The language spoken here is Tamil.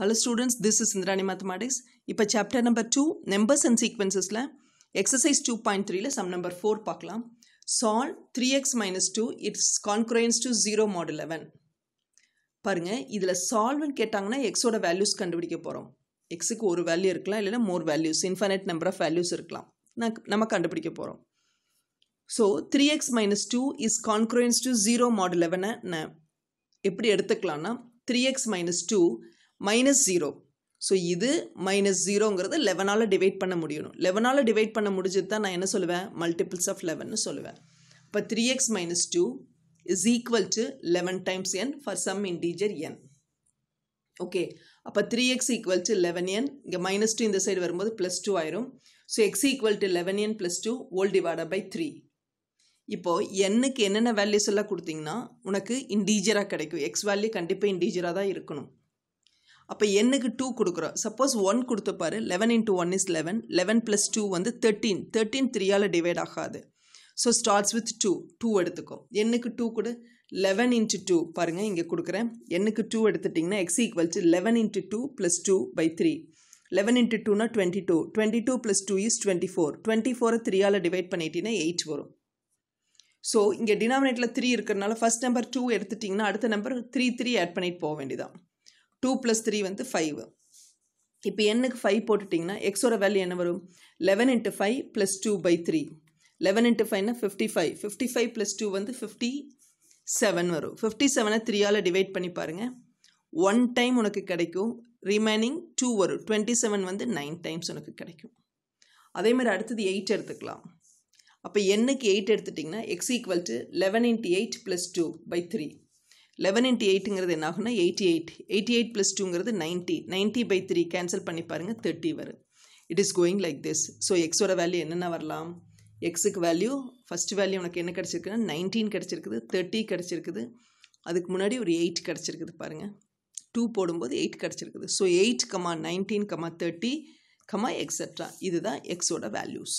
hello students this is Indrani mathematics இப்போ chapter number two numbers and சீக்வன்சஸில் எக்ஸசைஸ் டூ பாயிண்ட் த்ரீல சம் நம்பர் ஃபோர் பார்க்கலாம் solve three x minus two it's congruence to zero modulo eleven பாருங்கள் இதில் சால்வ்னு கேட்டாங்கன்னா எக்ஸோட வேல்யூஸ் கண்டுபிடிக்க போகிறோம் எக்ஸுக்கு ஒரு வேல்யூ இருக்கலாம் இல்லைன்னா more values infinite number of values இருக்கலாம் நான் நம்ம கண்டுபிடிக்க போகிறோம் so three x minus two is congruence to zero modulo லெவனை எப்படி எடுத்துக்கலாம்னா three x minus two minus zero so இது மைனஸ் ஜீரோங்கிறது லெவனால் டிவைட் பண்ண முடியணும் லெவனால் டிவைட் பண்ண முடிஞ்சது தான் நான் என்ன சொல்லுவேன் மல்டிபிள்ஸ் ஆஃப் லெவன்னு சொல்லுவேன் இப்போ three x minus two is equal to eleven times n for some integer n okay அப்போ three x equal to eleven n இங்கே மைனஸ் டூ இந்த சைடு வரும்போது ப்ளஸ் டூ ஆயிரும் so x equal to eleven n plus two whole divide by three இப்போது என்னுக்கு என்னென்ன வேல்யூஸ் எல்லாம் கொடுத்தீங்கன்னா உனக்கு இன்டீஜராக கிடைக்கும் எக்ஸ் வேல்யூ கண்டிப்பாக இன்டீஜராக தான் இருக்கணும் அப்போ என்னுக்கு டூ கொடுக்குறோம் சப்போஸ் ஒன் கொடுத்துப்பாரு eleven into one is eleven eleven plus two வந்து தேர்ட்டீன் தேர்ட்டீன் த்ரீயால் டிவைட் ஆகாது so starts with two two எடுத்துக்கோ என்னுக்கு டூ கொடு லெவன் இன்ட்டு டூ பாருங்கள் இங்கே கொடுக்குறேன் எண்ணுக்கு டூ எடுத்துட்டிங்கன்னா x equal to eleven into two plus two by three eleven into டூனா twenty two twenty two plus two is twenty four twenty ஃபோரை த்ரீயால் டிவைட் பண்ணிட்டீங்கன்னா எயிட் வரும் ஸோ இங்கே டினாமினேட்டில் த்ரீ இருக்கிறனால ஃபஸ்ட் நம்பர் டூ எடுத்துட்டிங்கன்னா அடுத்த நம்பர் த்ரீ த்ரீ ஆட் பண்ணிட்டு போக வேண்டியதான் டூ ப்ளஸ் த்ரீ வந்து ஃபைவ் இப்போ என்னுக்கு ஃபைவ் போட்டுட்டிங்கன்னா எக்ஸோட வேல்யூ என்ன வரும் eleven into five plus two by three eleven into ஃபைவ்னா fifty five fifty five plus two வந்து ஃபிஃப்டி செவன் வரும் ஃபிஃப்டி செவனை த்ரீயால் டிவைட் பண்ணி பாருங்கள் ஒன் டைம் உனக்கு கிடைக்கும் ரிமைனிங் டூ வரும் டுவெண்ட்டி செவன் வந்து நைன் டைம்ஸ் உனக்கு கிடைக்கும் அதே மாதிரி அடுத்தது எயிட் எடுத்துக்கலாம் அப்போ என்னைக்கு எயிட் எடுத்துட்டிங்கன்னா x equal to eleven into eight plus two by three eleven into எயிட்டுங்கிறது என்ன ஆகும்னா eighty eight eighty eight plus டூங்கிறது ninety ninety by three cancel பண்ணி பாருங்கள் தேர்ட்டி வரும் it is going like this so எக்ஸோட வேல்யூ என்னென்ன வரலாம் எக்ஸுக்கு வேல்யூ ஃபஸ்ட் வேல்யூ உனக்கு என்ன கிடச்சிருக்குன்னா நைன்டீன் கிடச்சிருக்குது தேர்ட்டி கிடச்சிருக்குது அதுக்கு முன்னாடி ஒரு எயிட் கிடச்சிருக்குது பாருங்கள் டூ போடும்போது எயிட் கிடச்சிருக்குது so eight comma nineteen comma thirty comma extra இதுதான் எக்ஸோட வேல்யூஸ்